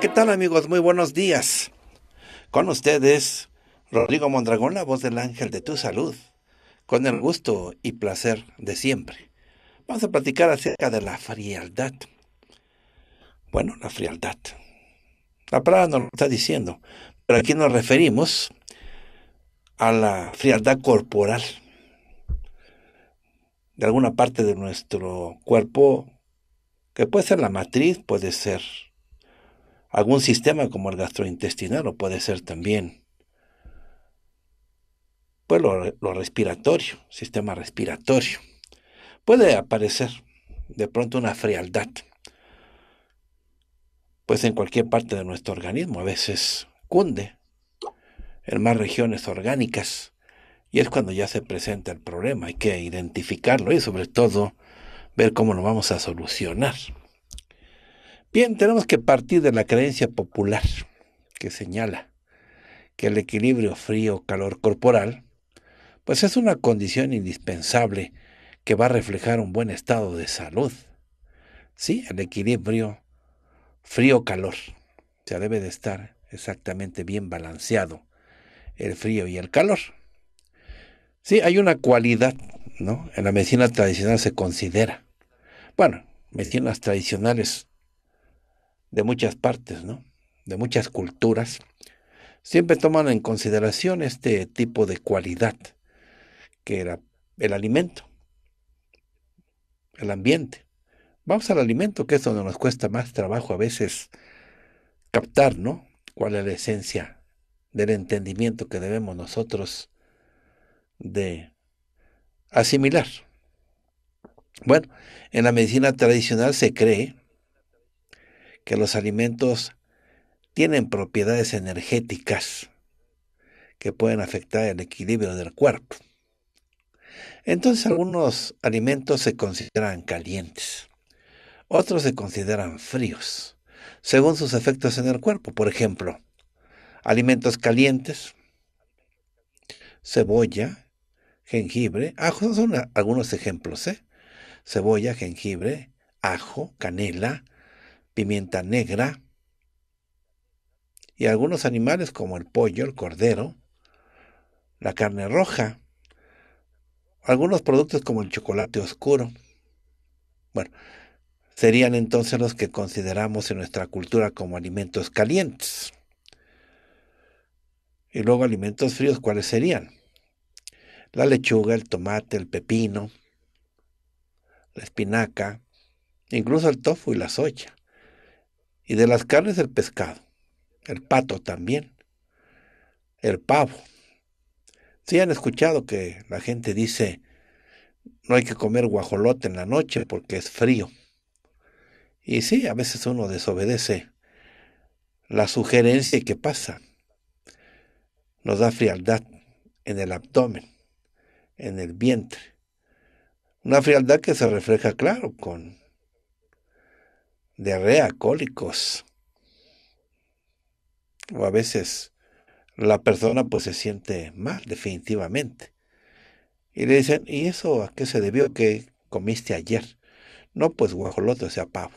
¿qué tal amigos? Muy buenos días. Con ustedes, Rodrigo Mondragón, la voz del ángel de tu salud, con el gusto y placer de siempre. Vamos a platicar acerca de la frialdad. Bueno, la frialdad. La palabra nos lo está diciendo, pero aquí nos referimos a la frialdad corporal. De alguna parte de nuestro cuerpo, que puede ser la matriz, puede ser algún sistema como el gastrointestinal o puede ser también pues lo, lo, respiratorio, sistema respiratorio. Puede aparecer de pronto una frialdad, pues en cualquier parte de nuestro organismo a veces cunde en más regiones orgánicas y es cuando ya se presenta el problema, hay que identificarlo y sobre todo ver cómo lo vamos a solucionar. Bien, tenemos que partir de la creencia popular que señala que el equilibrio frío-calor corporal, pues es una condición indispensable que va a reflejar un buen estado de salud. Sí, el equilibrio frío-calor. Se debe de estar exactamente bien balanceado el frío y el calor. Sí, hay una cualidad, ¿no? En la medicina tradicional se considera. Bueno, medicinas tradicionales de muchas partes, ¿no? de muchas culturas, siempre toman en consideración este tipo de cualidad que era el alimento, el ambiente. Vamos al alimento, que es donde nos cuesta más trabajo a veces captar, ¿no? ¿Cuál es la esencia del entendimiento que debemos nosotros de asimilar? Bueno, en la medicina tradicional se cree que los alimentos tienen propiedades energéticas que pueden afectar el equilibrio del cuerpo. Entonces algunos alimentos se consideran calientes, otros se consideran fríos, según sus efectos en el cuerpo. Por ejemplo, alimentos calientes, cebolla, jengibre, ajo, son algunos ejemplos, ¿eh? Cebolla, jengibre, ajo, canela, pimienta negra y algunos animales como el pollo, el cordero, la carne roja, algunos productos como el chocolate oscuro. Bueno, serían entonces los que consideramos en nuestra cultura como alimentos calientes. Y luego alimentos fríos, ¿cuáles serían? La lechuga, el tomate, el pepino, la espinaca, incluso el tofu y la soya. Y de las carnes el pescado, el pato también, el pavo. Si han escuchado que la gente dice, no hay que comer guajolote en la noche porque es frío. Y sí, a veces uno desobedece la sugerencia y qué pasa. Nos da frialdad en el abdomen, en el vientre. Una frialdad que se refleja, claro, con de cólicos. O a veces la persona pues se siente mal definitivamente. Y le dicen, ¿y eso a qué se debió que comiste ayer? No, pues guajolote, o sea, pavo.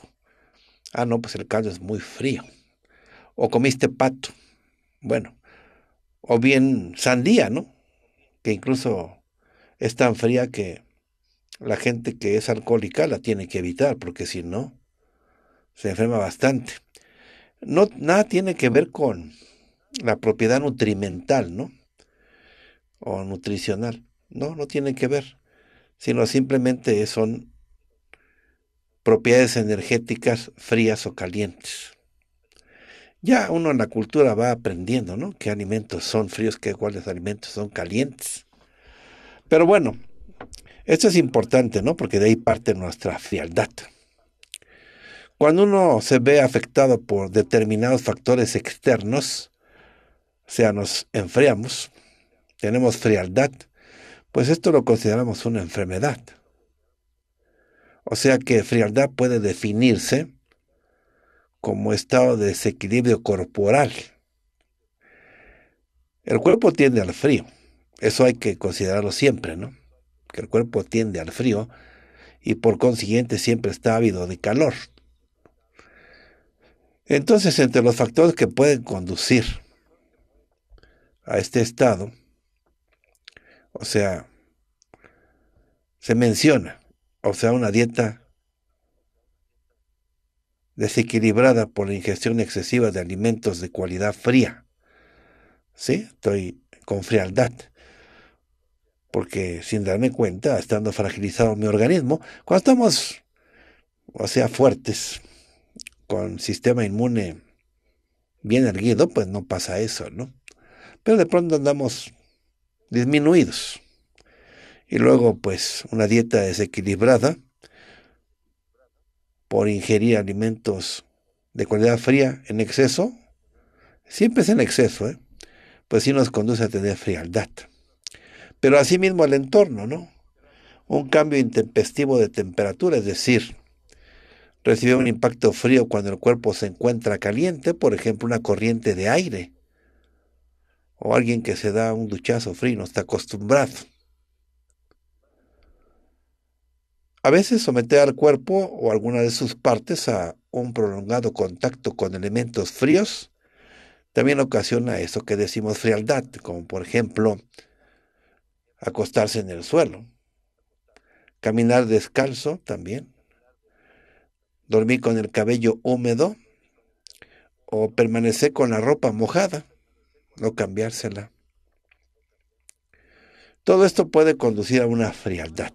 Ah, no, pues el caldo es muy frío. O comiste pato. Bueno. O bien sandía, ¿no? Que incluso es tan fría que la gente que es alcohólica la tiene que evitar, porque si no, se enferma bastante. No, nada tiene que ver con la propiedad nutrimental, ¿no? O nutricional. No, no tiene que ver. Sino simplemente son propiedades energéticas frías o calientes. Ya uno en la cultura va aprendiendo, ¿no? Qué alimentos son fríos, qué cuáles alimentos son calientes. Pero bueno, esto es importante, ¿no? Porque de ahí parte nuestra frialdad. Cuando uno se ve afectado por determinados factores externos, o sea, nos enfriamos, tenemos frialdad, pues esto lo consideramos una enfermedad. O sea que frialdad puede definirse como estado de desequilibrio corporal. El cuerpo tiende al frío, eso hay que considerarlo siempre, ¿no? Que el cuerpo tiende al frío y por consiguiente siempre está ávido de calor, entonces, entre los factores que pueden conducir a este estado, o sea, se menciona, o sea, una dieta desequilibrada por la ingestión excesiva de alimentos de cualidad fría. ¿Sí? Estoy con frialdad. Porque sin darme cuenta, estando fragilizado mi organismo, cuando estamos, o sea, fuertes, con sistema inmune bien erguido, pues no pasa eso, ¿no? Pero de pronto andamos disminuidos. Y luego, pues, una dieta desequilibrada por ingerir alimentos de calidad fría en exceso, siempre es en exceso, ¿eh? pues sí nos conduce a tener frialdad. Pero asimismo el entorno, ¿no? Un cambio intempestivo de temperatura, es decir, recibe un impacto frío cuando el cuerpo se encuentra caliente, por ejemplo, una corriente de aire. O alguien que se da un duchazo frío, no está acostumbrado. A veces someter al cuerpo o alguna de sus partes a un prolongado contacto con elementos fríos también ocasiona eso que decimos frialdad, como por ejemplo acostarse en el suelo, caminar descalzo también, dormir con el cabello húmedo o permanecer con la ropa mojada, no cambiársela. Todo esto puede conducir a una frialdad.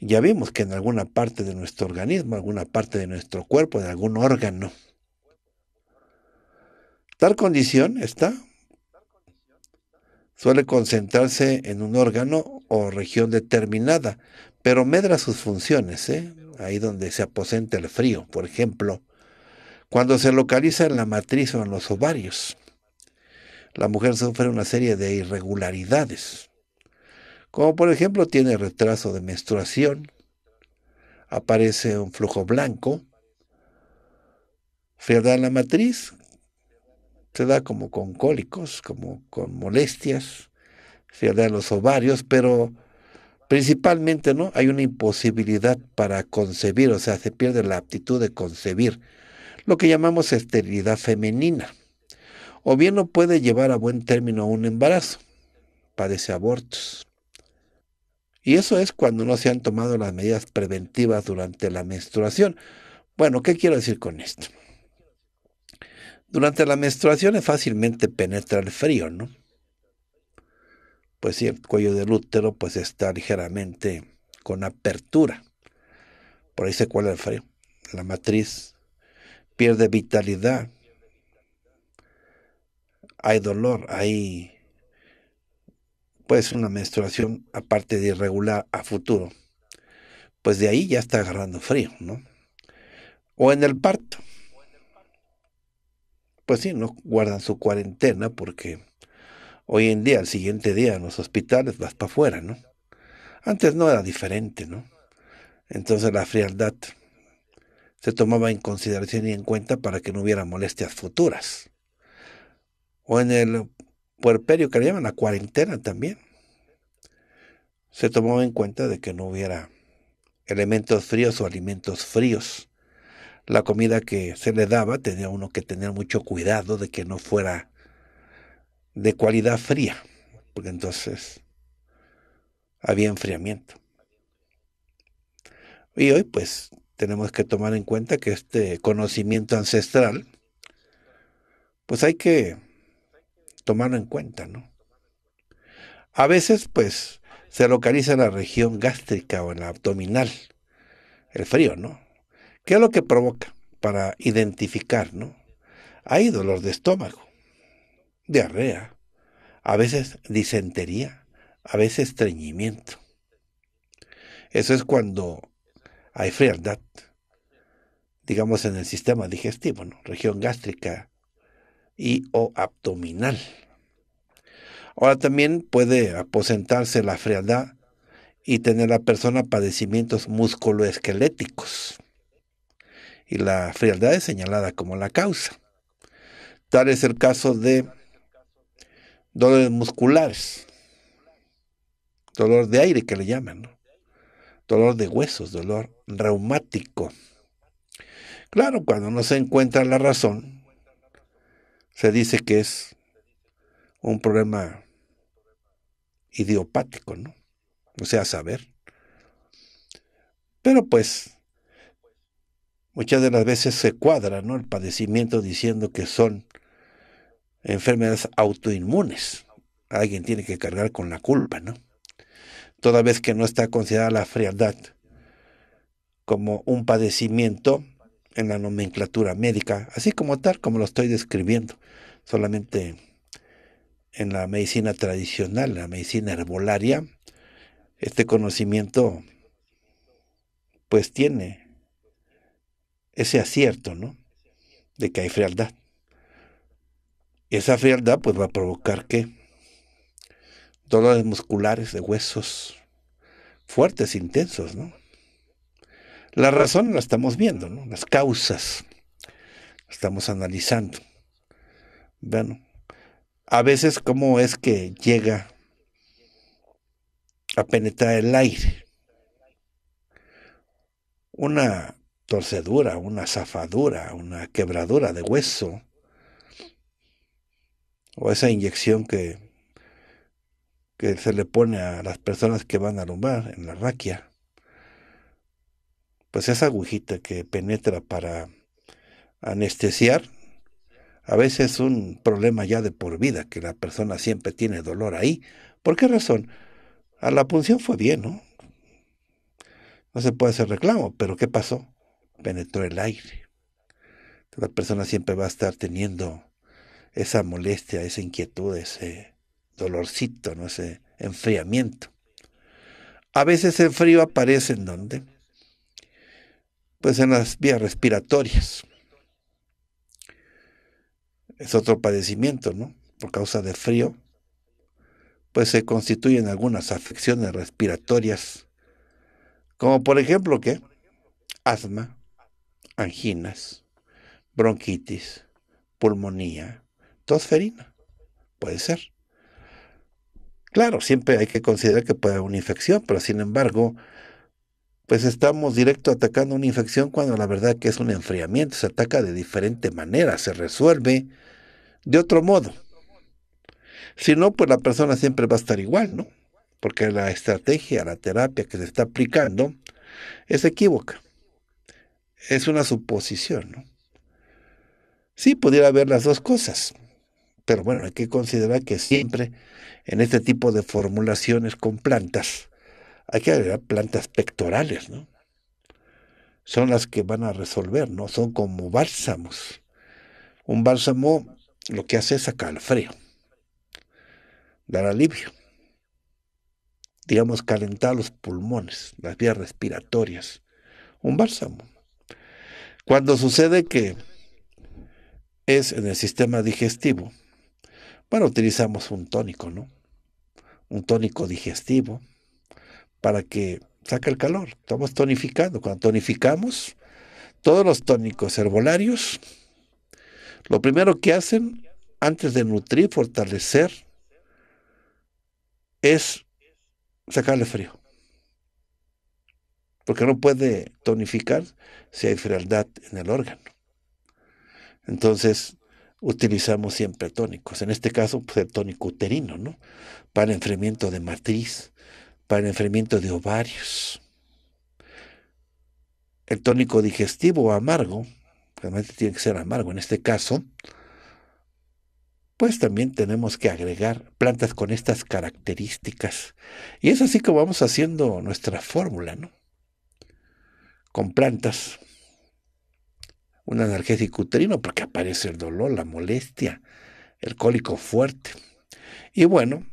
Ya vimos que en alguna parte de nuestro organismo, alguna parte de nuestro cuerpo, en algún órgano, tal condición está suele concentrarse en un órgano o región determinada, pero medra sus funciones, ¿eh? ahí donde se aposenta el frío, por ejemplo, cuando se localiza en la matriz o en los ovarios. La mujer sufre una serie de irregularidades, como por ejemplo tiene retraso de menstruación, aparece un flujo blanco, frialdad en la matriz, se da como con cólicos, como con molestias, frialdad en los ovarios, pero Principalmente, ¿no? Hay una imposibilidad para concebir, o sea, se pierde la aptitud de concebir, lo que llamamos esterilidad femenina. O bien no puede llevar a buen término un embarazo, padece abortos. Y eso es cuando no se han tomado las medidas preventivas durante la menstruación. Bueno, ¿qué quiero decir con esto? Durante la menstruación fácilmente penetra el frío, ¿no? pues sí, el cuello del útero pues está ligeramente con apertura. Por ahí se cuela el frío. La matriz pierde vitalidad. Hay dolor, hay pues una menstruación aparte de irregular a futuro. Pues de ahí ya está agarrando frío, ¿no? O en el parto. Pues sí, no guardan su cuarentena porque Hoy en día, al siguiente día, en los hospitales vas para afuera, ¿no? Antes no era diferente, ¿no? Entonces la frialdad se tomaba en consideración y en cuenta para que no hubiera molestias futuras. O en el puerperio que le llaman la cuarentena también. Se tomaba en cuenta de que no hubiera elementos fríos o alimentos fríos. La comida que se le daba tenía uno que tener mucho cuidado de que no fuera de cualidad fría, porque entonces había enfriamiento. Y hoy pues tenemos que tomar en cuenta que este conocimiento ancestral, pues hay que tomarlo en cuenta, ¿no? A veces pues se localiza en la región gástrica o en la abdominal, el frío, ¿no? ¿Qué es lo que provoca para identificar, ¿no? Hay dolor de estómago, diarrea, a veces disentería, a veces estreñimiento. Eso es cuando hay frialdad, digamos en el sistema digestivo, región gástrica y o abdominal. Ahora también puede aposentarse la frialdad y tener la persona padecimientos musculoesqueléticos. Y la frialdad es señalada como la causa. Tal es el caso de dolores musculares, dolor de aire que le llaman, dolor de huesos, dolor reumático. Claro, cuando no se encuentra la razón, se dice que es un problema idiopático, ¿no? O sea, saber. Pero pues, muchas de las veces se cuadra, El padecimiento diciendo que son enfermedades autoinmunes. Alguien tiene que cargar con la culpa, ¿no? Toda vez que no está considerada la frialdad como un padecimiento en la nomenclatura médica, así como tal como lo estoy describiendo, solamente en la medicina tradicional, la medicina herbolaria, este conocimiento pues tiene ese acierto, ¿no? De que hay frialdad. Esa frialdad pues va a provocar ¿qué? dolores musculares de huesos fuertes, intensos, ¿no? La razón la estamos viendo, ¿no? Las causas estamos analizando. Bueno, a veces cómo es que llega a penetrar el aire. Una torcedura, una zafadura, una quebradura de hueso, o esa inyección que, que se le pone a las personas que van a lumbar en la raquia, pues esa agujita que penetra para anestesiar, a veces es un problema ya de por vida, que la persona siempre tiene dolor ahí. ¿Por qué razón? A la punción fue bien, ¿no? No se puede hacer reclamo, pero ¿qué pasó? Penetró el aire. La persona siempre va a estar teniendo esa molestia, esa inquietud, ese dolorcito, ¿no? ese enfriamiento. A veces el frío aparece en dónde? Pues en las vías respiratorias. Es otro padecimiento, ¿no? Por causa del frío, pues se constituyen algunas afecciones respiratorias, como por ejemplo ¿qué? asma, anginas, bronquitis, pulmonía, tosferina. Puede ser. Claro, siempre hay que considerar que puede haber una infección, pero sin embargo, pues estamos directo atacando una infección cuando la verdad que es un enfriamiento, se ataca de diferente manera, se resuelve de otro modo. Si no, pues la persona siempre va a estar igual, ¿no? Porque la estrategia, la terapia que se está aplicando es equívoca. Es una suposición, ¿no? Sí, pudiera haber las dos cosas. Pero bueno, hay que considerar que siempre en este tipo de formulaciones con plantas, hay que agregar plantas pectorales, ¿no? Son las que van a resolver, ¿no? Son como bálsamos. Un bálsamo lo que hace es sacar el frío, dar alivio, digamos, calentar los pulmones, las vías respiratorias. Un bálsamo. Cuando sucede que es en el sistema digestivo, bueno, utilizamos un tónico, ¿no? Un tónico digestivo para que saque el calor. Estamos tonificando. Cuando tonificamos, todos los tónicos herbolarios, lo primero que hacen antes de nutrir, fortalecer, es sacarle frío. Porque no puede tonificar si hay frialdad en el órgano. Entonces, utilizamos siempre tónicos. En este caso, pues, el tónico uterino, ¿no? Para enfriamiento de matriz, para enfriamiento de ovarios. El tónico digestivo amargo, realmente tiene que ser amargo en este caso, pues también tenemos que agregar plantas con estas características. Y es así como vamos haciendo nuestra fórmula, ¿no? Con plantas un analgésico uterino porque aparece el dolor, la molestia, el cólico fuerte. Y bueno,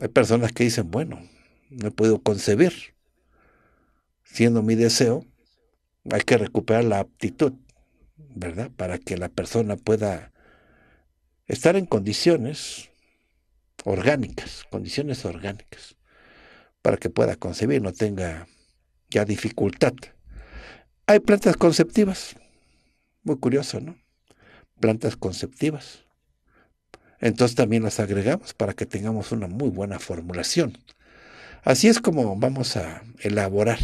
hay personas que dicen, bueno, no he concebir. Siendo mi deseo, hay que recuperar la aptitud, ¿verdad? Para que la persona pueda estar en condiciones orgánicas, condiciones orgánicas, para que pueda concebir, no tenga ya dificultad. Hay plantas conceptivas, muy curioso, ¿no? Plantas conceptivas. Entonces también las agregamos para que tengamos una muy buena formulación. Así es como vamos a elaborar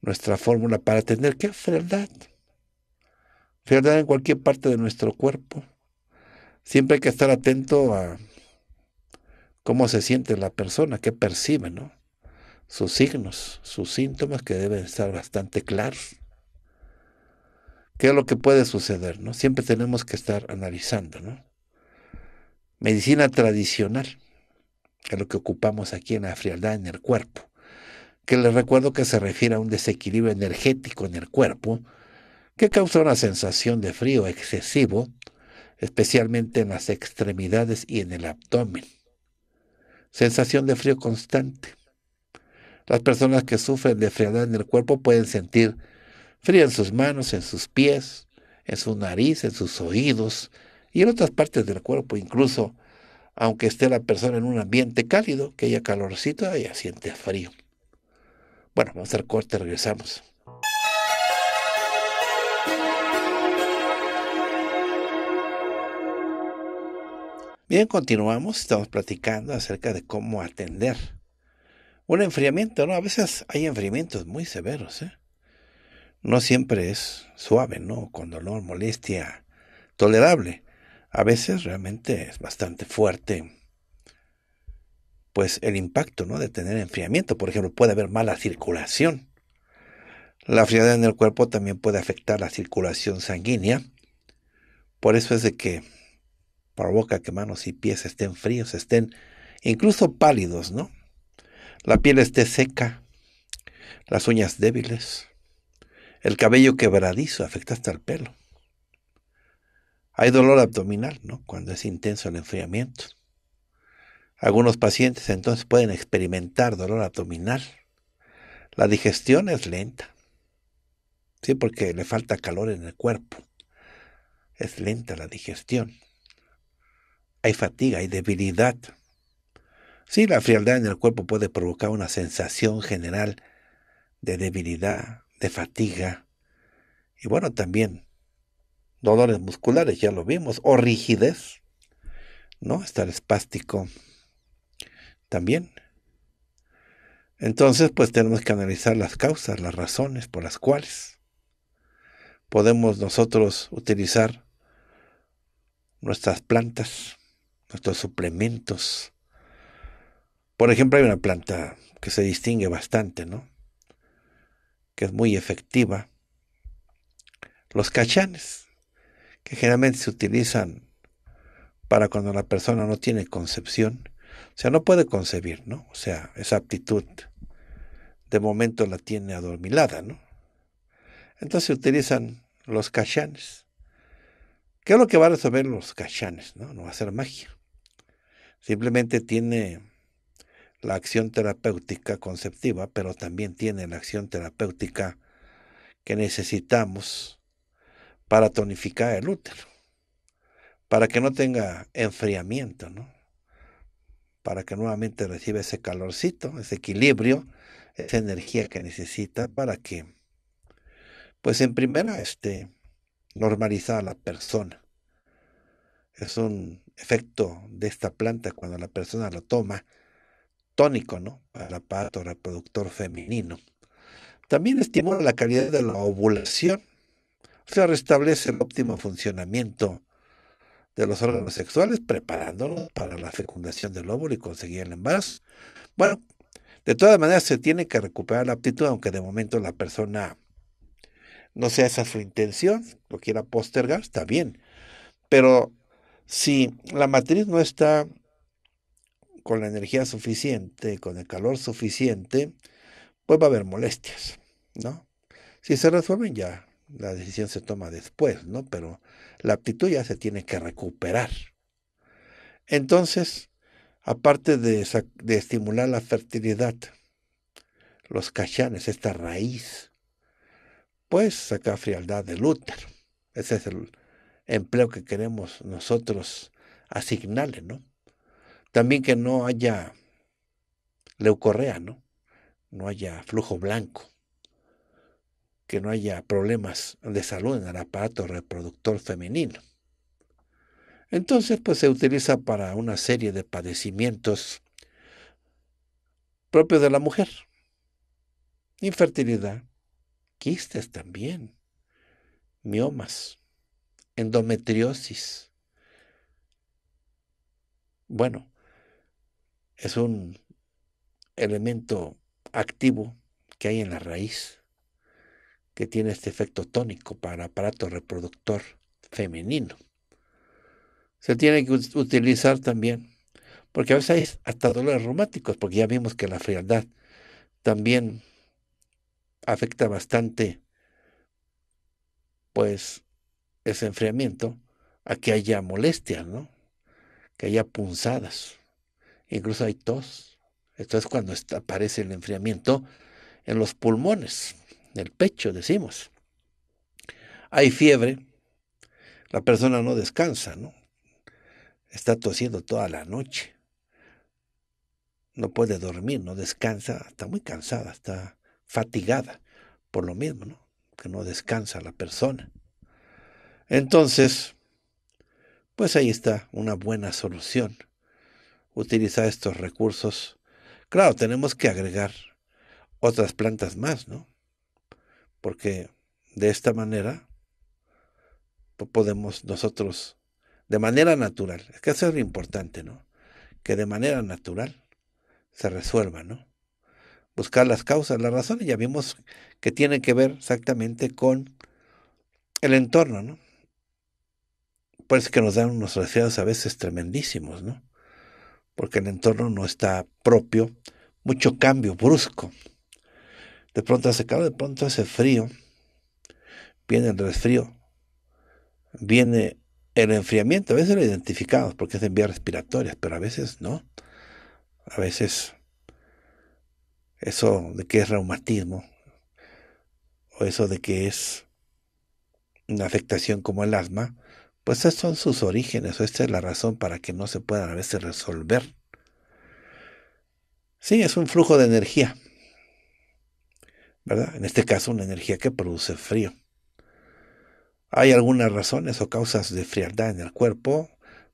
nuestra fórmula para tener que verdad verdad en cualquier parte de nuestro cuerpo. Siempre hay que estar atento a cómo se siente la persona, qué percibe, ¿no? Sus signos, sus síntomas que deben estar bastante claros qué es lo que puede suceder, ¿no? Siempre tenemos que estar analizando, ¿no? Medicina tradicional, que es lo que ocupamos aquí en la frialdad en el cuerpo, que les recuerdo que se refiere a un desequilibrio energético en el cuerpo que causa una sensación de frío excesivo, especialmente en las extremidades y en el abdomen. Sensación de frío constante. Las personas que sufren de frialdad en el cuerpo pueden sentir en sus manos, en sus pies, en su nariz, en sus oídos y en otras partes del cuerpo, incluso aunque esté la persona en un ambiente cálido, que haya calorcito, ella siente frío. Bueno, vamos a hacer corte, regresamos. Bien, continuamos, estamos platicando acerca de cómo atender un enfriamiento, ¿no? A veces hay enfriamientos muy severos, ¿eh? no siempre es suave, ¿no? Con dolor, molestia, tolerable. A veces realmente es bastante fuerte. Pues el impacto, ¿no? De tener enfriamiento, por ejemplo, puede haber mala circulación. La frialdad en el cuerpo también puede afectar la circulación sanguínea. Por eso es de que provoca que manos y pies estén fríos, estén incluso pálidos, ¿no? La piel esté seca, las uñas débiles, el cabello quebradizo afecta hasta el pelo. Hay dolor abdominal, ¿no? Cuando es intenso el enfriamiento. Algunos pacientes entonces pueden experimentar dolor abdominal. La digestión es lenta. Sí, porque le falta calor en el cuerpo. Es lenta la digestión. Hay fatiga, hay debilidad. Sí, la frialdad en el cuerpo puede provocar una sensación general de debilidad, de fatiga y bueno, también dolores musculares, ya lo vimos, o rigidez, ¿no? Estar espástico también. Entonces, pues tenemos que analizar las causas, las razones por las cuales podemos nosotros utilizar nuestras plantas, nuestros suplementos. Por ejemplo, hay una planta que se distingue bastante, ¿no? que es muy efectiva. Los cachanes, que generalmente se utilizan para cuando la persona no tiene concepción, o sea, no puede concebir, ¿no? O sea, esa aptitud de momento la tiene adormilada, ¿no? Entonces se utilizan los cachanes. ¿Qué es lo que van a resolver los cachanes? No, no va a ser magia. Simplemente tiene la acción terapéutica conceptiva, pero también tiene la acción terapéutica que necesitamos para tonificar el útero, para que no tenga enfriamiento, para que nuevamente reciba ese calorcito, ese equilibrio, esa energía que necesita para que, pues en primera, este, normalizada la persona. Es un efecto de esta planta cuando la persona lo toma tónico, ¿no? Para pato reproductor femenino. También estimula la calidad de la ovulación, o sea, restablece el óptimo funcionamiento de los órganos sexuales, preparándolos para la fecundación del óvulo y conseguir el embarazo. Bueno, de todas maneras se tiene que recuperar la aptitud, aunque de momento la persona no sea esa su intención, lo quiera postergar, está bien. Pero si la matriz no está con la energía suficiente, con el calor suficiente, pues va a haber molestias, ¿no? Si se resuelven ya, la decisión se toma después, ¿no? Pero la aptitud ya se tiene que recuperar. Entonces, aparte de, de estimular la fertilidad, los cachanes, esta raíz, pues saca frialdad del útero. Ese es el empleo que queremos nosotros asignarle, ¿no? También que no haya leucorrea, ¿no? No haya flujo blanco, que no haya problemas de salud en el aparato reproductor femenino. Entonces, pues se utiliza para una serie de padecimientos propios de la mujer. Infertilidad, quistes también, miomas, endometriosis. Bueno, es un elemento activo que hay en la raíz, que tiene este efecto tónico para aparato reproductor femenino. Se tiene que utilizar también, porque a veces hay hasta dolores reumáticos, porque ya vimos que la frialdad también afecta bastante, pues, ese enfriamiento a que haya molestias, ¿no? Que haya punzadas incluso hay tos. Esto es cuando aparece el enfriamiento en los pulmones, en el pecho, decimos. Hay fiebre, la persona no descansa, ¿no? Está tosiendo toda la noche. No puede dormir, no descansa, está muy cansada, está fatigada por lo mismo, ¿no? Que no descansa la persona. Entonces, pues ahí está una buena solución utilizar estos recursos. Claro, tenemos que agregar otras plantas más, ¿no? Porque de esta manera podemos nosotros, de manera natural, es que eso es lo importante, ¿no? Que de manera natural se resuelva, ¿no? Buscar las causas, las razones, ya vimos que tiene que ver exactamente con el entorno, ¿no? Por que nos dan unos resultados a veces tremendísimos, ¿no? porque el entorno no está propio, mucho cambio brusco. De pronto hace calor, de pronto hace frío, viene el resfrío, viene el enfriamiento, a veces lo identificamos porque es en vías respiratorias, pero a veces no. A veces eso de que es reumatismo o eso de que es una afectación como el asma, pues estos son sus orígenes, o esta es la razón para que no se puedan a veces resolver. Sí, es un flujo de energía, ¿verdad? En este caso, una energía que produce frío. Hay algunas razones o causas de frialdad en el cuerpo,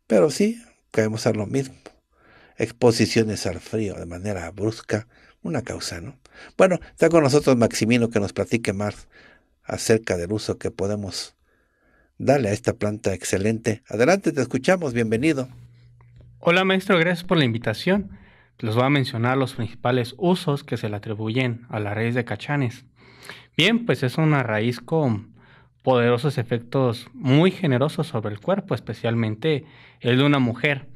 pero sí, podemos hacer lo mismo. Exposiciones al frío de manera brusca, una causa, ¿no? Bueno, está con nosotros Maximino que nos platique más acerca del uso que podemos Dale a esta planta excelente. Adelante, te escuchamos, bienvenido. Hola maestro, gracias por la invitación. Les voy a mencionar los principales usos que se le atribuyen a la raíz de cachanes. Bien, pues es una raíz con poderosos efectos muy generosos sobre el cuerpo, especialmente el de una mujer.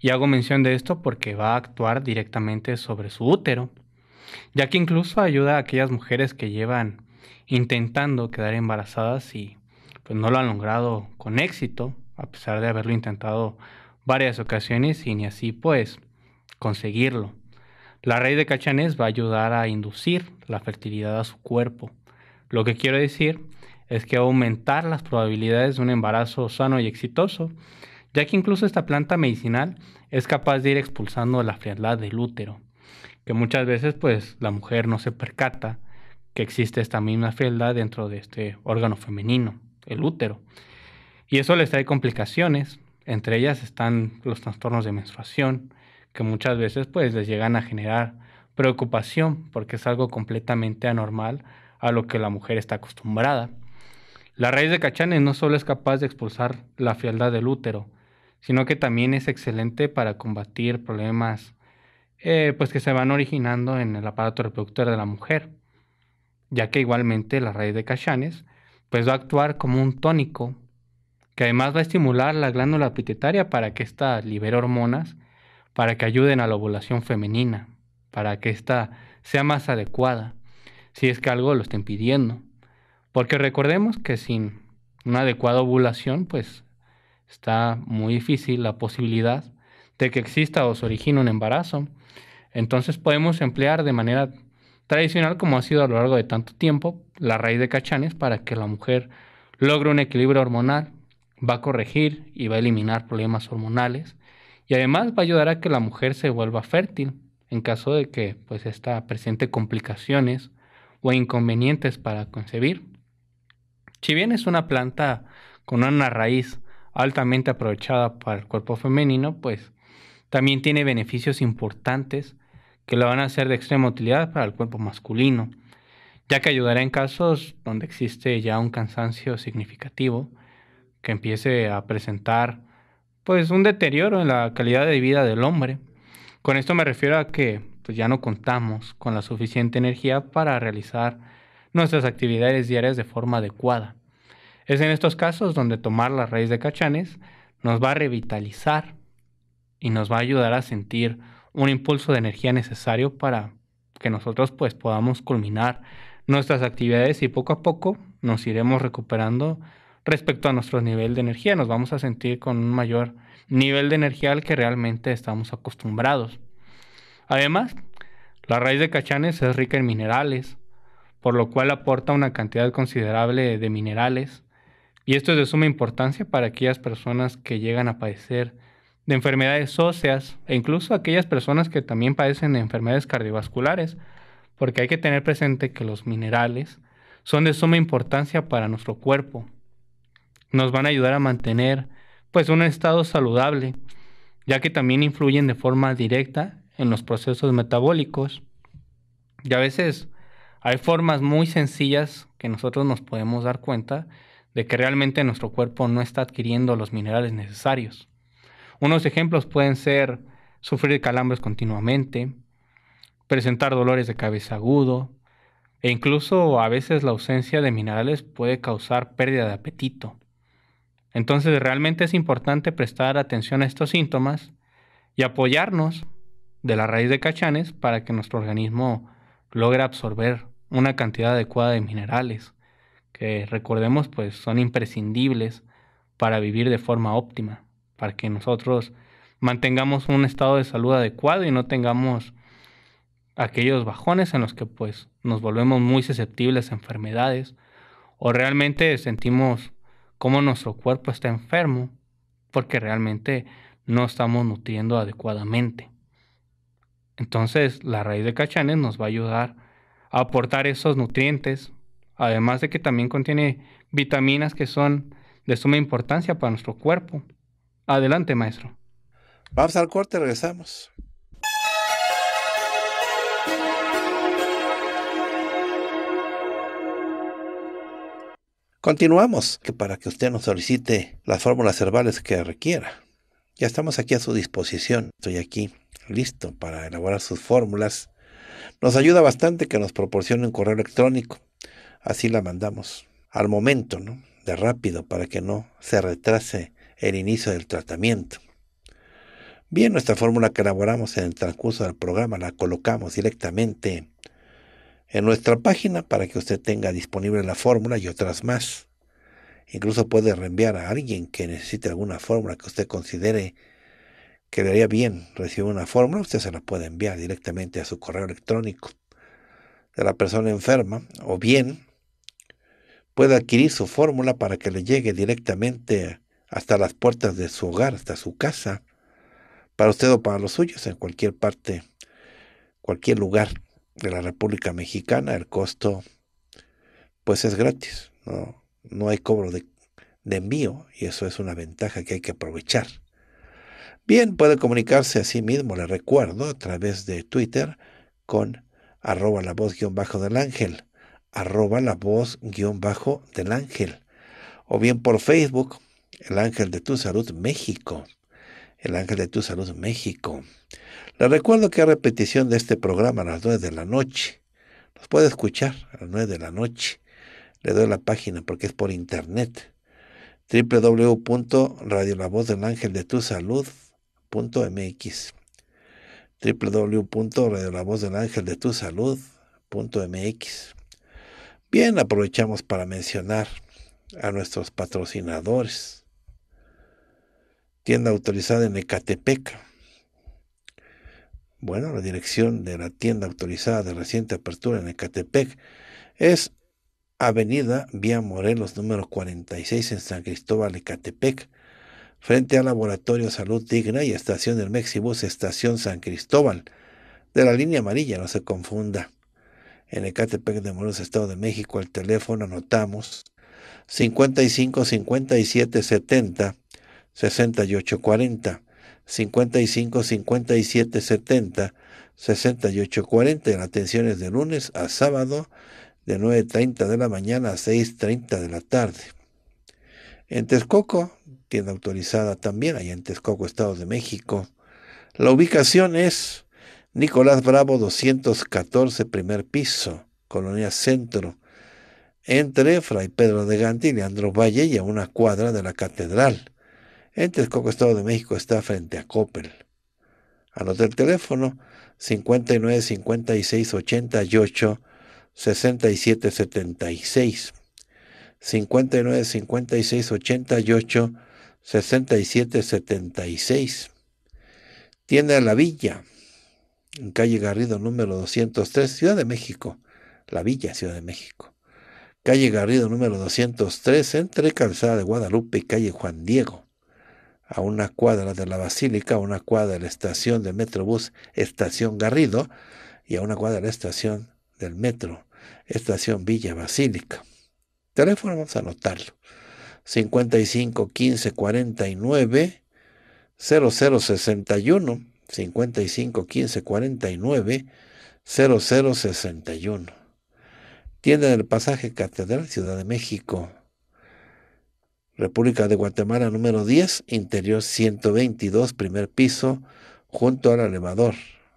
Y hago mención de esto porque va a actuar directamente sobre su útero, ya que incluso ayuda a aquellas mujeres que llevan intentando quedar embarazadas y pues no lo han logrado con éxito, a pesar de haberlo intentado varias ocasiones y ni así pues conseguirlo. La raíz de cachanés va a ayudar a inducir la fertilidad a su cuerpo. Lo que quiero decir es que aumentar las probabilidades de un embarazo sano y exitoso, ya que incluso esta planta medicinal es capaz de ir expulsando la frialdad del útero, que muchas veces pues la mujer no se percata que existe esta misma frialdad dentro de este órgano femenino el útero. Y eso les trae complicaciones, entre ellas están los trastornos de menstruación, que muchas veces pues les llegan a generar preocupación porque es algo completamente anormal a lo que la mujer está acostumbrada. La raíz de cachanes no solo es capaz de expulsar la fialdad del útero, sino que también es excelente para combatir problemas eh, pues que se van originando en el aparato reproductor de la mujer, ya que igualmente la raíz de cachanes pues va a actuar como un tónico, que además va a estimular la glándula pituitaria para que ésta libere hormonas, para que ayuden a la ovulación femenina, para que ésta sea más adecuada, si es que algo lo está impidiendo. Porque recordemos que sin una adecuada ovulación, pues está muy difícil la posibilidad de que exista o se origine un embarazo. Entonces podemos emplear de manera tradicional como ha sido a lo largo de tanto tiempo, la raíz de cachanes para que la mujer logre un equilibrio hormonal, va a corregir y va a eliminar problemas hormonales y además va a ayudar a que la mujer se vuelva fértil en caso de que pues esta presente complicaciones o inconvenientes para concebir. Si bien es una planta con una raíz altamente aprovechada para el cuerpo femenino, pues también tiene beneficios importantes que la van a ser de extrema utilidad para el cuerpo masculino, ya que ayudará en casos donde existe ya un cansancio significativo que empiece a presentar pues un deterioro en la calidad de vida del hombre. Con esto me refiero a que pues, ya no contamos con la suficiente energía para realizar nuestras actividades diarias de forma adecuada. Es en estos casos donde tomar la raíz de cachanes nos va a revitalizar y nos va a ayudar a sentir un impulso de energía necesario para que nosotros pues podamos culminar nuestras actividades y poco a poco nos iremos recuperando respecto a nuestro nivel de energía. Nos vamos a sentir con un mayor nivel de energía al que realmente estamos acostumbrados. Además, la raíz de cachanes es rica en minerales, por lo cual aporta una cantidad considerable de minerales. Y esto es de suma importancia para aquellas personas que llegan a padecer de enfermedades óseas e incluso aquellas personas que también padecen de enfermedades cardiovasculares, porque hay que tener presente que los minerales son de suma importancia para nuestro cuerpo. Nos van a ayudar a mantener pues un estado saludable, ya que también influyen de forma directa en los procesos metabólicos. Y a veces hay formas muy sencillas que nosotros nos podemos dar cuenta de que realmente nuestro cuerpo no está adquiriendo los minerales necesarios. Unos ejemplos pueden ser sufrir calambres continuamente, presentar dolores de cabeza agudo, e incluso a veces la ausencia de minerales puede causar pérdida de apetito. Entonces realmente es importante prestar atención a estos síntomas y apoyarnos de la raíz de cachanes para que nuestro organismo logre absorber una cantidad adecuada de minerales, que recordemos pues son imprescindibles para vivir de forma óptima para que nosotros mantengamos un estado de salud adecuado y no tengamos aquellos bajones en los que pues nos volvemos muy susceptibles a enfermedades o realmente sentimos cómo nuestro cuerpo está enfermo porque realmente no estamos nutriendo adecuadamente. Entonces la raíz de cachanes nos va a ayudar a aportar esos nutrientes, además de que también contiene vitaminas que son de suma importancia para nuestro cuerpo. Adelante, maestro. Vamos al corte, regresamos. Continuamos, que para que usted nos solicite las fórmulas herbales que requiera. Ya estamos aquí a su disposición. Estoy aquí listo para elaborar sus fórmulas. Nos ayuda bastante que nos proporcione un correo electrónico. Así la mandamos al momento, ¿no? De rápido, para que no se retrase el inicio del tratamiento. Bien, nuestra fórmula que elaboramos en el transcurso del programa la colocamos directamente en nuestra página para que usted tenga disponible la fórmula y otras más. Incluso puede reenviar a alguien que necesite alguna fórmula que usted considere que le haría bien recibir una fórmula, usted se la puede enviar directamente a su correo electrónico de la persona enferma o bien puede adquirir su fórmula para que le llegue directamente a hasta las puertas de su hogar, hasta su casa, para usted o para los suyos, en cualquier parte, cualquier lugar de la República Mexicana, el costo pues es gratis, no, no hay cobro de, de envío y eso es una ventaja que hay que aprovechar. Bien, puede comunicarse a sí mismo, le recuerdo, a través de Twitter con arroba la voz guión bajo del ángel, arroba la voz guión bajo del ángel, o bien por Facebook, el ángel de tu salud México. El ángel de tu salud México. Le recuerdo que hay repetición de este programa a las 9 de la noche. Nos puede escuchar a las 9 de la noche. Le doy la página porque es por internet. tu salud.mx. Bien, aprovechamos para mencionar a nuestros patrocinadores tienda autorizada en Ecatepec. Bueno, la dirección de la tienda autorizada de reciente apertura en Ecatepec es Avenida Vía Morelos número 46 en San Cristóbal, Ecatepec, frente al Laboratorio Salud Digna y Estación del Mexibus, Estación San Cristóbal, de la línea amarilla, no se confunda. En Ecatepec de Morelos, Estado de México, el teléfono anotamos 55 57 70 6840, 55 57 70, 6840 en atenciones de lunes a sábado de 9.30 de la mañana a 6.30 de la tarde. En Texcoco, tienda autorizada también, allá en Texcoco, Estado de México. La ubicación es Nicolás Bravo 214, primer piso, Colonia Centro, entre Fray Pedro de Gante y Leandro Valle y a una cuadra de la catedral. En Texcoco, Estado de México, está frente a Coppel. Anota el teléfono 59 56 88 67 76. 59 56 88 67 76. Tienda La Villa, en calle Garrido número 203, Ciudad de México. La Villa, Ciudad de México. Calle Garrido número 203, entre Calzada de Guadalupe y calle Juan Diego a una cuadra de la Basílica, a una cuadra de la estación del Metrobús, estación Garrido, y a una cuadra de la estación del Metro, estación Villa Basílica. Teléfono, vamos a anotarlo. 55 15 49 0061 55 15 49 0061 Tienda del Pasaje Catedral Ciudad de México República de Guatemala número 10, interior 122, primer piso, junto al elevador,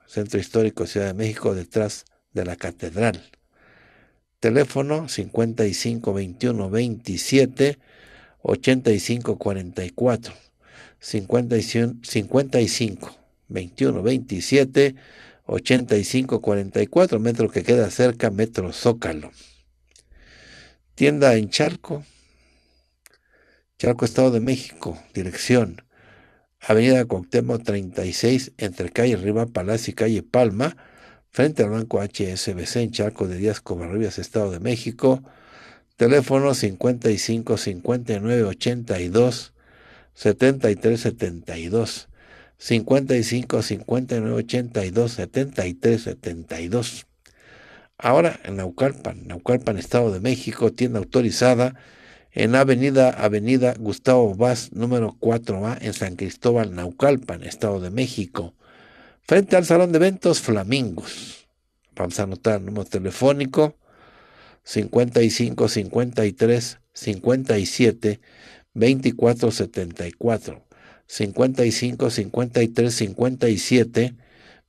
Centro Histórico Ciudad de México, detrás de la Catedral. Teléfono 55 21 27 85 44. 55 21 27 85 44, metro que queda cerca, metro Zócalo. Tienda en Charco, Charco Estado de México, dirección Avenida Cuauhtémoc 36, entre calle Riva Palacio y calle Palma, frente al Banco HSBC en Charco de Díaz Covarrubias, Estado de México. Teléfono 55 59 82 73 72. 55 59 82 73 72. Ahora en Naucalpan, Naucalpan, Estado de México, tienda autorizada en Avenida Avenida Gustavo Vaz, número 4A, en San Cristóbal, Naucalpan, Estado de México, frente al Salón de Eventos Flamingos. Vamos a anotar el número telefónico 55 53 57 24 74 55 53 57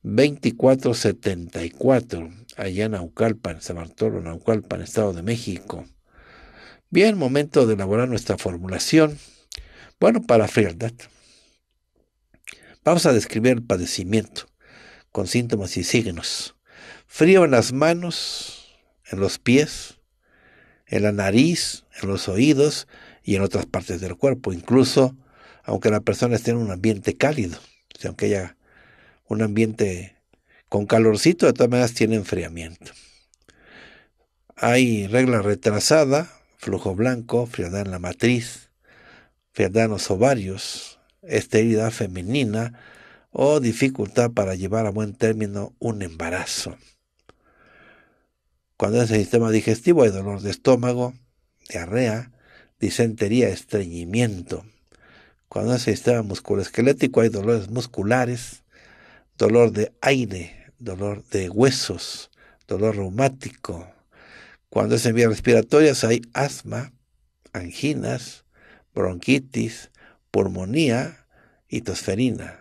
2474, allá en Naucalpan, San Bartolo, Naucalpan, Estado de México. Bien, momento de elaborar nuestra formulación. Bueno, para frialdad. Vamos a describir el padecimiento con síntomas y signos. Frío en las manos, en los pies, en la nariz, en los oídos y en otras partes del cuerpo, incluso aunque la persona esté en un ambiente cálido, o aunque haya un ambiente con calorcito, de todas maneras tiene enfriamiento. Hay regla retrasada flujo blanco, frialdad en la matriz, frialdad en los ovarios, esterilidad femenina o dificultad para llevar a buen término un embarazo. Cuando es el sistema digestivo hay dolor de estómago, diarrea, disentería, estreñimiento. Cuando es el sistema musculoesquelético hay dolores musculares, dolor de aire, dolor de huesos, dolor reumático, cuando es en vías respiratorias hay asma, anginas, bronquitis, pulmonía y tosferina.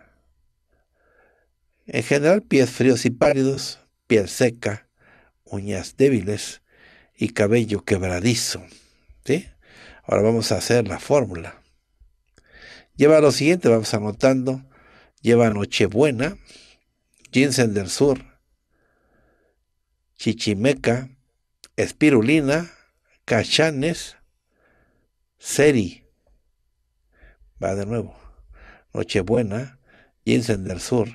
En general, pies fríos y pálidos, piel seca, uñas débiles y cabello quebradizo. Ahora vamos a hacer la fórmula. Lleva lo siguiente, vamos anotando. Lleva Nochebuena, Ginseng del Sur, Chichimeca, espirulina, cachanes, seri. Va de nuevo. Nochebuena, ginseng del sur,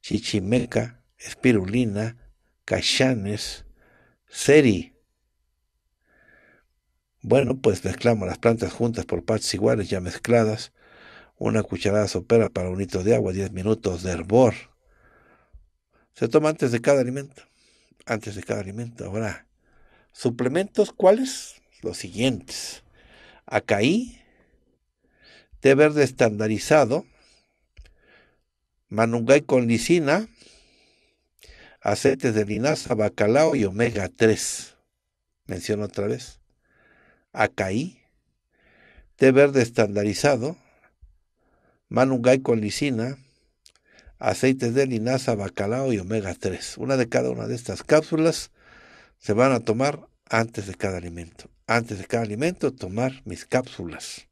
chichimeca, espirulina, cachanes, seri. Bueno, pues mezclamos las plantas juntas por partes iguales ya mezcladas. Una cucharada sopera para un litro de agua, 10 minutos de hervor. Se toma antes de cada alimento. Antes de cada alimento. Ahora, ¿Suplementos cuáles? Los siguientes. Acaí, té verde estandarizado, manungay con lisina, aceites de linaza, bacalao y omega 3. Menciono otra vez. Acaí, té verde estandarizado, manungay con lisina, aceites de linaza, bacalao y omega 3. Una de cada una de estas cápsulas se van a tomar antes de cada alimento. Antes de cada alimento, tomar mis cápsulas.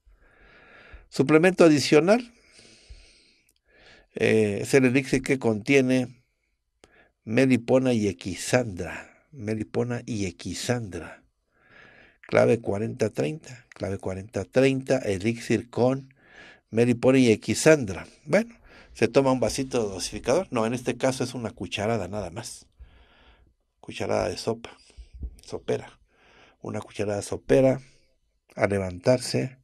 Suplemento adicional eh, es el elixir que contiene melipona y equisandra. Melipona y equisandra. Clave 4030. Clave 4030, elixir con melipona y equisandra. Bueno, se toma un vasito de dosificador. No, en este caso es una cucharada nada más cucharada de sopa, sopera, una cucharada sopera a levantarse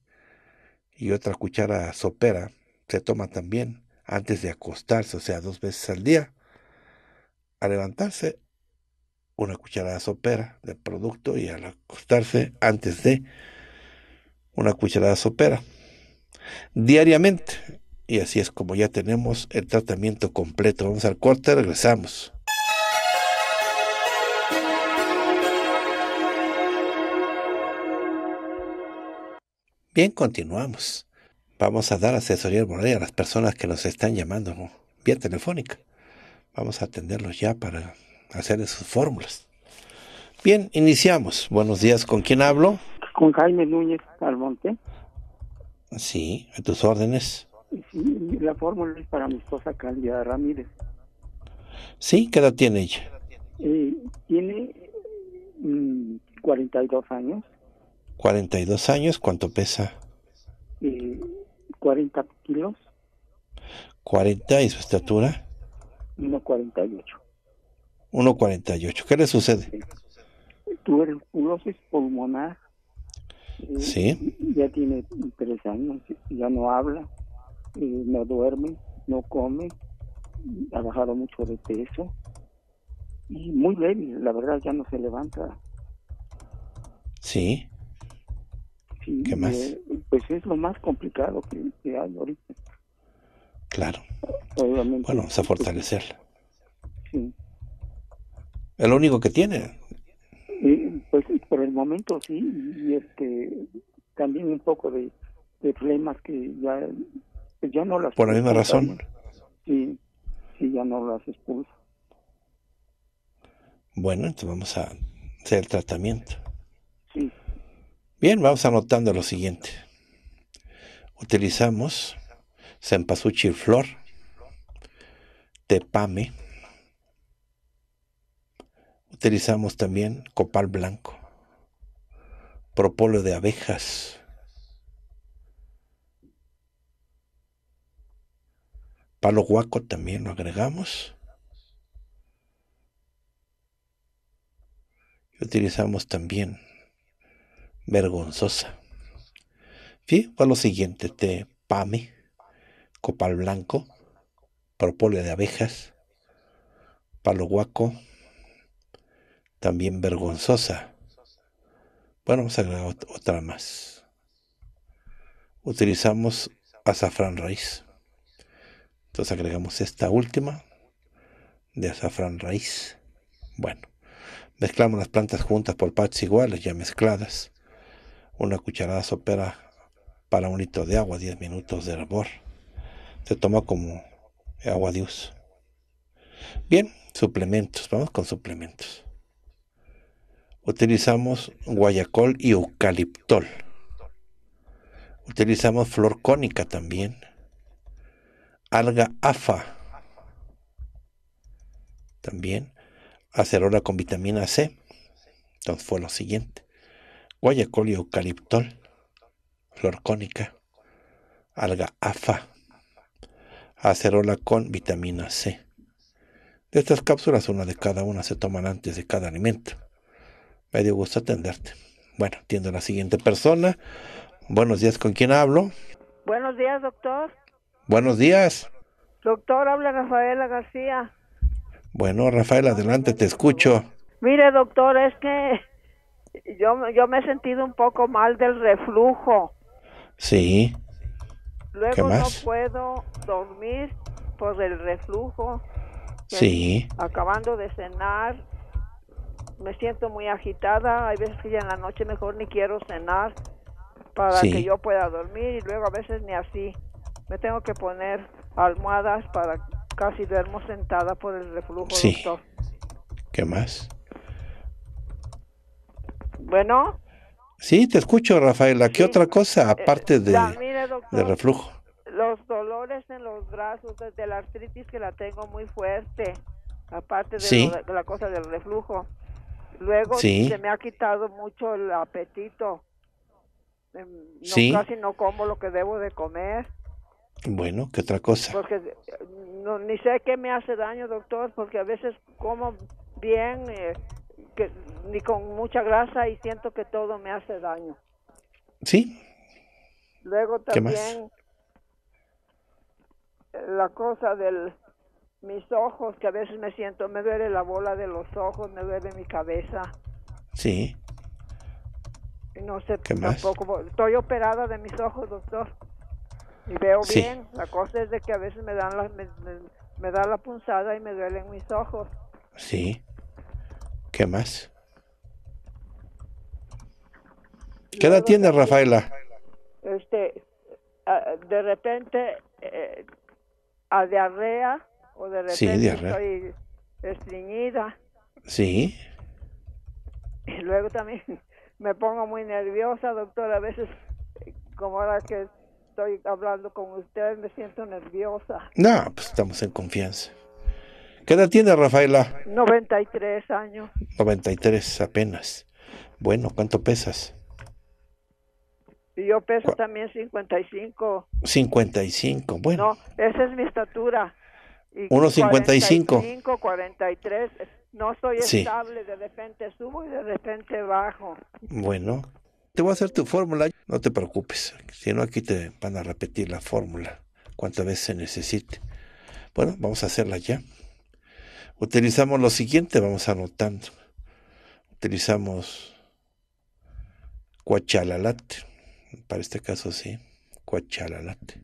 y otra cucharada sopera se toma también antes de acostarse, o sea, dos veces al día. A levantarse, una cucharada sopera de producto y al acostarse antes de una cucharada sopera. Diariamente. Y así es como ya tenemos el tratamiento completo. Vamos al corte, regresamos. Bien, continuamos. Vamos a dar asesoría moral a las personas que nos están llamando vía telefónica. Vamos a atenderlos ya para hacerles sus fórmulas. Bien, iniciamos. Buenos días, ¿con quién hablo? Con Jaime Núñez Almonte. Sí, a tus órdenes. Sí, la fórmula es para mi esposa Candida Ramírez. Sí, ¿qué edad tiene ella? Eh, tiene 42 mm, años. 42 años, ¿cuánto pesa? 40 kilos. 40 y su estatura? 1,48. 1,48. ¿Qué le sucede? Tuberculosis pulmonar. sí. Eh, ya tiene tres años, ya no habla, eh, no duerme, no come, ha bajado mucho de peso y muy débil, la verdad ya no se levanta. Sí. ¿Qué más? Eh, pues es lo más complicado que, hay ahorita. Claro. Bueno, vamos a pues, fortalecerla. Sí. Es lo único que tiene. pues por el momento sí, y este también un poco de, de problemas que ya, pues, ya no las... Por la misma razón. Sí, sí, ya no las expuso Bueno, entonces vamos a hacer el tratamiento. Bien, vamos anotando lo siguiente. Utilizamos cempasúchil flor, tepame. Utilizamos también copal blanco, propóleo de abejas, palo guaco también lo agregamos. Y utilizamos también vergonzosa. ¿Sí? lo siguiente, de pame, copal blanco, propóleo de abejas, palo guaco, también vergonzosa. Bueno, vamos a agregar otra más. Utilizamos azafrán raíz. Entonces agregamos esta última de azafrán raíz. Bueno, mezclamos las plantas juntas por partes iguales, ya mezcladas una cucharada sopera para un litro de agua, 10 minutos de hervor. Se toma como agua de uso. Bien, suplementos, vamos con suplementos. Utilizamos guayacol y eucaliptol. Utilizamos flor cónica también. Alga afa. También acerola con vitamina C. Entonces fue lo siguiente guayacol y eucaliptol, flor cónica, alga afa, acerola con vitamina C. De estas cápsulas, una de cada una se toman antes de cada alimento. Me dio gusto atenderte. Bueno, atiendo a la siguiente persona. Buenos días, ¿con quién hablo? Buenos días, doctor. Buenos días. Doctor, habla Rafaela García. Bueno, Rafael, adelante, te escucho. Mire, doctor, es que yo, yo me he sentido un poco mal del reflujo. Sí. Luego no puedo dormir por el reflujo. Sí. Acabando de cenar, me siento muy agitada. Hay veces que ya en la noche mejor ni quiero cenar para que yo pueda dormir y luego a veces ni así. Me tengo que poner almohadas para casi duermo sentada por el reflujo, ¿Qué más? Bueno. Sí, te escucho, Rafaela. ¿Qué otra cosa eh, aparte de, de reflujo? Los dolores en los brazos, desde la artritis que la tengo muy fuerte, aparte de, la cosa del reflujo. Luego se me ha quitado mucho el apetito. Em, no, Casi no como lo que debo de comer. Bueno, ¿qué otra cosa? Porque eh, ni sé qué me hace daño, doctor, porque a veces como bien, eh, ni con mucha grasa y siento que todo me hace daño. Sí. Luego también eh, la cosa de mis ojos, que a veces me siento, me duele la bola de los ojos, me duele mi cabeza. Sí. No sé tampoco, estoy operada de mis ojos, doctor. Y veo bien, la cosa es de que a veces me dan me, me da la punzada y me duelen mis ojos. Sí. ¿Qué más? ¿Qué edad tiene Rafaela? Este, ah, de repente, eh, a diarrea o de repente sí, estoy estreñida. Sí. Y luego también me pongo muy nerviosa, doctor, A veces, como ahora que estoy hablando con usted, me siento nerviosa. No, pues estamos en confianza. ¿Qué edad tiene Rafaela? 93 años. 93 apenas. Bueno, ¿cuánto pesas? Yo peso también 55. 55, bueno. No, esa es mi estatura. 1.55. 43. No soy estable, de repente subo y de repente bajo. Bueno, te voy a hacer tu fórmula, no te preocupes, si no aquí te van a repetir la fórmula Cuántas veces se necesite. Bueno, vamos a hacerla ya utilizamos lo siguiente, vamos anotando. Utilizamos cuachalalate, para este caso sí, cuachalalate.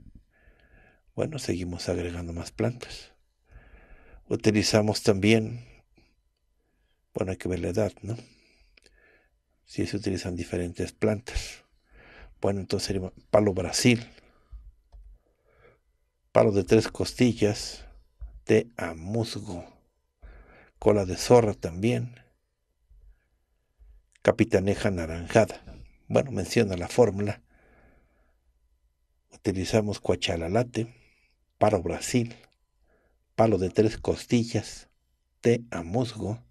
Bueno, seguimos agregando más plantas. Utilizamos también, bueno, hay que ver la edad, ¿no? Si se utilizan diferentes plantas. Bueno, entonces sería palo Brasil, palo de tres costillas, de musgo cola de zorra también, capitaneja naranjada Bueno, menciona la fórmula. Utilizamos cuachalalate, palo Brasil, palo de tres costillas, té a musgo,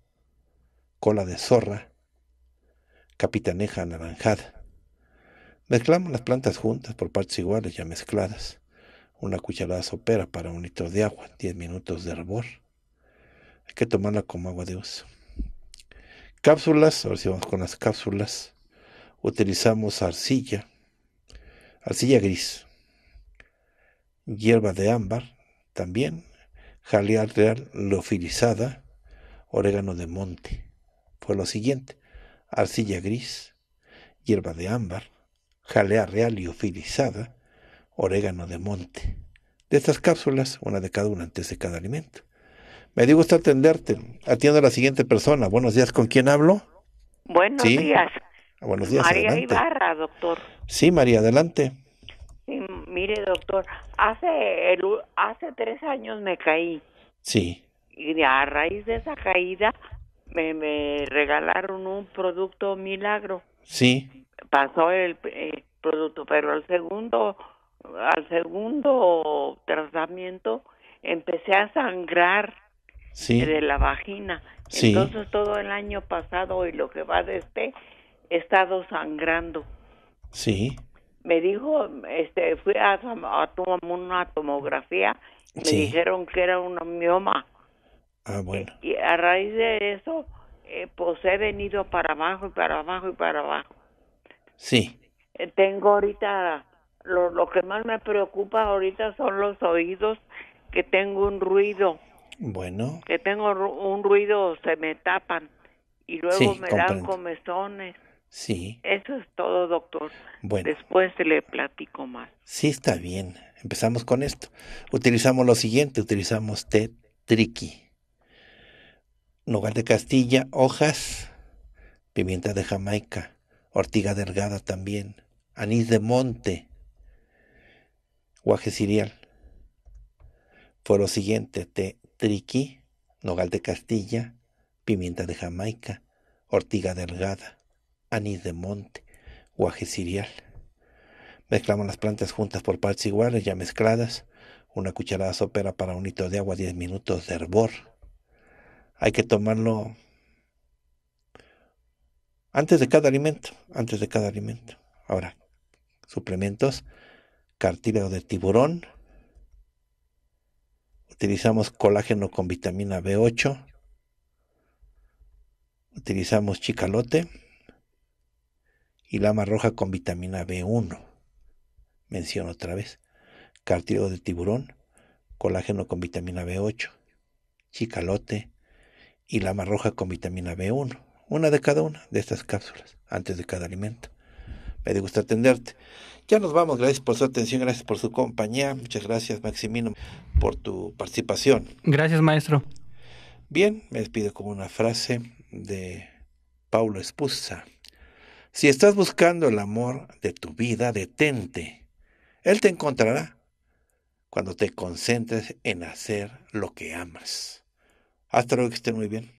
cola de zorra, capitaneja anaranjada. Mezclamos las plantas juntas por partes iguales ya mezcladas. Una cucharada sopera para un litro de agua, 10 minutos de hervor. Hay que tomarla como agua de uso. Cápsulas, ahora si vamos con las cápsulas. Utilizamos arcilla, arcilla gris, hierba de ámbar también, jalea real lofilizada, orégano de monte. Fue lo siguiente, arcilla gris, hierba de ámbar, jalea real leofilizada, orégano de monte. De estas cápsulas, una de cada una antes de cada alimento. Me dio gusto atenderte. Atiendo a la siguiente persona. Buenos días, ¿con quién hablo? Buenos días. Buenos María Ibarra, doctor. Sí, María, adelante. mire, doctor, hace, hace tres años me caí. Sí. Y a raíz de esa caída me, me regalaron un producto milagro. Sí. Pasó el, el producto, pero al segundo, al segundo tratamiento empecé a sangrar de la vagina. Entonces todo el año pasado y lo que va de este, he estado sangrando. Me dijo, este, fui a, tomar una tomografía, me dijeron que era un mioma. Ah, y, a raíz de eso, eh, pues he venido para abajo y para abajo y para abajo. Eh, tengo ahorita, lo que más me preocupa ahorita son los oídos, que tengo un ruido bueno. Que tengo un ruido, se me tapan y luego me dan comezones. Sí. Eso es todo, doctor. Bueno. Después se le platico más. Sí, está bien. Empezamos con esto. Utilizamos lo siguiente, utilizamos té triqui. Nogal de Castilla, hojas, pimienta de Jamaica, ortiga delgada también, anís de monte, guaje cereal. Fue lo siguiente, té triqui, nogal de Castilla, pimienta de Jamaica, ortiga delgada, anís de monte, guaje cereal. Mezclamos las plantas juntas por partes iguales, ya mezcladas. Una cucharada sopera para un litro de agua, 10 minutos de hervor. Hay que tomarlo antes de cada alimento, antes de cada alimento. Ahora, suplementos, cartílago de tiburón, Utilizamos colágeno con vitamina B8. Utilizamos chicalote y lama roja con vitamina B1. Menciono otra vez. Cartílago de tiburón, colágeno con vitamina B8, chicalote y lama roja con vitamina B1. Una de cada una de estas cápsulas antes de cada alimento me gusta atenderte. Ya nos vamos, gracias por su atención, gracias por su compañía, muchas gracias Maximino por tu participación. Gracias maestro. Bien, me despido con una frase de Paulo Espusa. Si estás buscando el amor de tu vida, detente. Él te encontrará cuando te concentres en hacer lo que amas. Hasta luego, que estén muy bien.